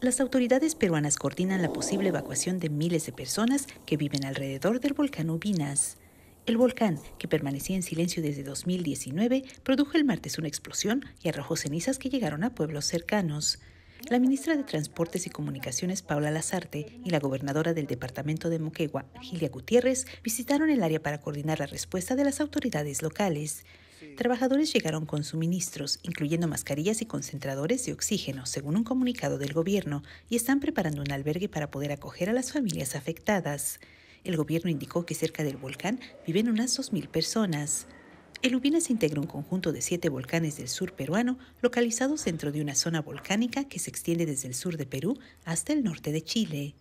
las autoridades peruanas coordinan la posible evacuación de miles de personas que viven alrededor del volcán Ubinas. El volcán, que permanecía en silencio desde 2019, produjo el martes una explosión y arrojó cenizas que llegaron a pueblos cercanos. La ministra de Transportes y Comunicaciones, Paula Lazarte, y la gobernadora del departamento de Moquegua, Gilia Gutiérrez, visitaron el área para coordinar la respuesta de las autoridades locales. Trabajadores llegaron con suministros, incluyendo mascarillas y concentradores de oxígeno, según un comunicado del gobierno, y están preparando un albergue para poder acoger a las familias afectadas. El gobierno indicó que cerca del volcán viven unas 2.000 personas. El Ubina se integra un conjunto de siete volcanes del sur peruano localizados dentro de una zona volcánica que se extiende desde el sur de Perú hasta el norte de Chile.